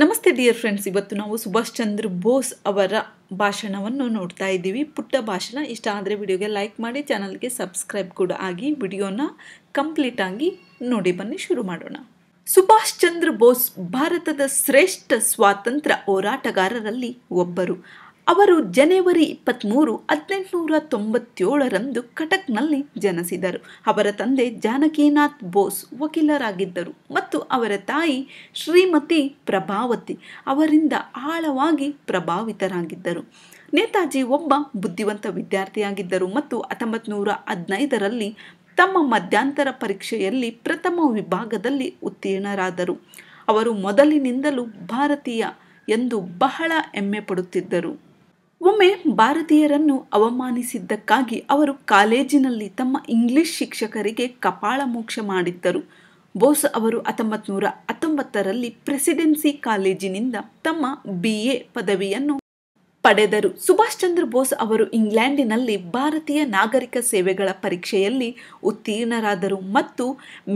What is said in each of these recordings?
ನಮಸ್ತೆ dear friends ಇವತ್ತು ನಾವು ಸುಭಾಷ್ ಚಂದ್ರ ಬೋಸ್ ಅವರ ಭಾಷಣವನ್ನು ನೋಡ್ತಾ ಇದ್ದೀವಿ ಪುಟ್ಟ ಭಾಷಣ ಇಷ್ಟ ಆದರೆ ವಿಡಿಯೋಗೆ ಲೈಕ್ ಮಾಡಿ ಚಾನಲ್ಗೆ ಸಬ್ಸ್ಕ್ರೈಬ್ ಕೂಡ ಆಗಿ ವಿಡಿಯೋನ ಆಗಿ ನೋಡಿ ಬನ್ನಿ ಶುರು ಮಾಡೋಣ ಸುಭಾಷ್ ಚಂದ್ರ ಬೋಸ್ ಭಾರತದ ಶ್ರೇಷ್ಠ ಸ್ವಾತಂತ್ರ್ಯ ಹೋರಾಟಗಾರರಲ್ಲಿ ಒಬ್ಬರು ಅವರು ಜನವರಿ ಇಪ್ಪತ್ತ್ಮೂರು ಹದಿನೆಂಟುನೂರ ತೊಂಬತ್ತೇಳರಂದು ಕಟಕ್ನಲ್ಲಿ ಜನಿಸಿದರು ಅವರ ತಂದೆ ಜಾನಕಿನಾಥ್ ಬೋಸ್ ವಕೀಲರಾಗಿದ್ದರು ಮತ್ತು ಅವರ ತಾಯಿ ಶ್ರೀಮತಿ ಪ್ರಭಾವತಿ ಅವರಿಂದ ಆಳವಾಗಿ ಪ್ರಭಾವಿತರಾಗಿದ್ದರು ನೇತಾಜಿ ಒಬ್ಬ ಬುದ್ಧಿವಂತ ವಿದ್ಯಾರ್ಥಿಯಾಗಿದ್ದರು ಮತ್ತು ಹತ್ತೊಂಬತ್ತು ನೂರ ಹದಿನೈದರಲ್ಲಿ ತಮ್ಮ ಮಧ್ಯಂತರ ಪರೀಕ್ಷೆಯಲ್ಲಿ ಪ್ರಥಮ ವಿಭಾಗದಲ್ಲಿ ಉತ್ತೀರ್ಣರಾದರು ಅವರು ಮೊದಲಿನಿಂದಲೂ ಭಾರತೀಯ ಎಂದು ಬಹಳ ಹೆಮ್ಮೆ ಪಡುತ್ತಿದ್ದರು ಒಮ್ಮೆ ಭಾರತೀಯರನ್ನು ಅವಮಾನಿಸಿದ್ದಕ್ಕಾಗಿ ಅವರು ಕಾಲೇಜಿನಲ್ಲಿ ತಮ್ಮ ಇಂಗ್ಲಿಷ್ ಶಿಕ್ಷಕರಿಗೆ ಕಪಾಳ ಮೋಕ್ಷ ಮಾಡಿದ್ದರು ಬೋಸ್ ಅವರು ಹತ್ತೊಂಬತ್ತು ನೂರ ಹತ್ತೊಂಬತ್ತರಲ್ಲಿ ಪ್ರೆಸಿಡೆನ್ಸಿ ಕಾಲೇಜಿನಿಂದ ತಮ್ಮ ಬಿ ಎ ಪದವಿಯನ್ನು ಪಡೆದರು ಸುಭಾಷ್ ಚಂದ್ರ ಬೋಸ್ ಅವರು ಇಂಗ್ಲೆಂಡಿನಲ್ಲಿ ಭಾರತೀಯ ನಾಗರಿಕ ಸೇವೆಗಳ ಪರೀಕ್ಷೆಯಲ್ಲಿ ಉತ್ತೀರ್ಣರಾದರು ಮತ್ತು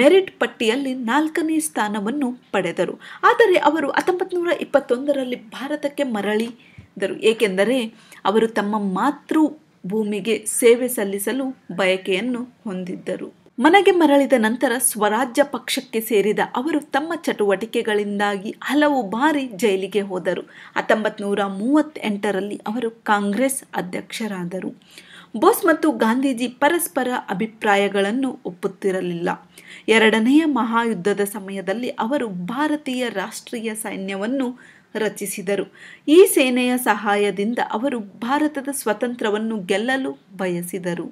ಮೆರಿಟ್ ಪಟ್ಟಿಯಲ್ಲಿ ನಾಲ್ಕನೇ ಸ್ಥಾನವನ್ನು ಪಡೆದರು ಆದರೆ ಅವರು ಹತ್ತೊಂಬತ್ತು ನೂರ ಇಪ್ಪತ್ತೊಂದರಲ್ಲಿ ಭಾರತಕ್ಕೆ ಮರಳಿ ದರು ಏಕೆಂದರೆ ಅವರು ತಮ್ಮ ಮಾತೃ ಭೂಮಿಗೆ ಸೇವೆ ಸಲ್ಲಿಸಲು ಬಯಕೆಯನ್ನು ಹೊಂದಿದ್ದರು ಮನೆಗೆ ಮರಳಿದ ನಂತರ ಸ್ವರಾಜ್ಯ ಪಕ್ಷಕ್ಕೆ ಸೇರಿದ ಅವರು ತಮ್ಮ ಚಟುವಟಿಕೆಗಳಿಂದಾಗಿ ಹಲವು ಬಾರಿ ಜೈಲಿಗೆ ಹೋದರು ಹತ್ತೊಂಬತ್ತು ನೂರ ಮೂವತ್ತೆಂಟರಲ್ಲಿ ಅವರು ಕಾಂಗ್ರೆಸ್ ಅಧ್ಯಕ್ಷರಾದರು ಬೋಸ್ ಮತ್ತು ಗಾಂಧೀಜಿ ಪರಸ್ಪರ ಅಭಿಪ್ರಾಯಗಳನ್ನು ಒಪ್ಪುತ್ತಿರಲಿಲ್ಲ ಎರಡನೆಯ ಮಹಾಯುದ್ಧದ ಸಮಯದಲ್ಲಿ ಅವರು ಭಾರತೀಯ ರಾಷ್ಟ್ರೀಯ ಸೈನ್ಯವನ್ನು ರಚಿಸಿದರು ಈ ಸೇನೆಯ ಸಹಾಯದಿಂದ ಅವರು ಭಾರತದ ಸ್ವತಂತ್ರವನ್ನು ಗೆಲ್ಲಲು ಬಯಸಿದರು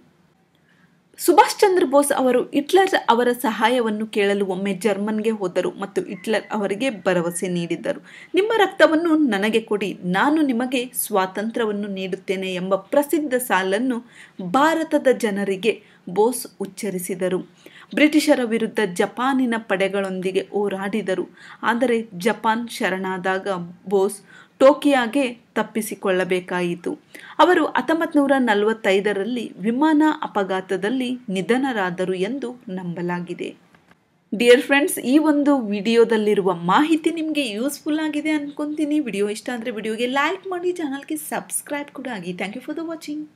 ಸುಭಾಷ್ ಚಂದ್ರ ಬೋಸ್ ಅವರು ಹಿಟ್ಲರ್ ಅವರ ಸಹಾಯವನ್ನು ಕೇಳಲು ಒಮ್ಮೆ ಜರ್ಮನ್ಗೆ ಹೋದರು ಮತ್ತು ಹಿಟ್ಲರ್ ಅವರಿಗೆ ಭರವಸೆ ನೀಡಿದ್ದರು ನಿಮ್ಮ ರಕ್ತವನ್ನು ನನಗೆ ಕೊಡಿ ನಾನು ನಿಮಗೆ ಸ್ವಾತಂತ್ರ್ಯವನ್ನು ನೀಡುತ್ತೇನೆ ಎಂಬ ಪ್ರಸಿದ್ಧ ಸಾಲನ್ನು ಭಾರತದ ಜನರಿಗೆ ಬೋಸ್ ಉಚ್ಚರಿಸಿದರು ಬ್ರಿಟಿಷರ ವಿರುದ್ಧ ಜಪಾನಿನ ಪಡೆಗಳೊಂದಿಗೆ ಹೋರಾಡಿದರು ಆದರೆ ಜಪಾನ್ ಶರಣಾದಾಗ ಬೋಸ್ ಟೋಕಿಯಾಗೆ ತಪ್ಪಿಸಿಕೊಳ್ಳಬೇಕಾಯಿತು ಅವರು ಹತ್ತೊಂಬತ್ತು ನೂರ ನಲವತ್ತೈದರಲ್ಲಿ ವಿಮಾನ ಅಪಘಾತದಲ್ಲಿ ನಿಧನರಾದರು ಎಂದು ನಂಬಲಾಗಿದೆ ಡಿಯರ್ ಫ್ರೆಂಡ್ಸ್ ಈ ಒಂದು ವಿಡಿಯೋದಲ್ಲಿರುವ ಮಾಹಿತಿ ನಿಮಗೆ ಯೂಸ್ಫುಲ್ ಆಗಿದೆ ಅನ್ಕೊಂತೀನಿ ವಿಡಿಯೋ ಇಷ್ಟ ಅಂದರೆ ವಿಡಿಯೋಗೆ ಲೈಕ್ ಮಾಡಿ ಚಾನಲ್ಗೆ ಸಬ್ಸ್ಕ್ರೈಬ್ ಕೂಡ ಆಗಿ thank you for the watching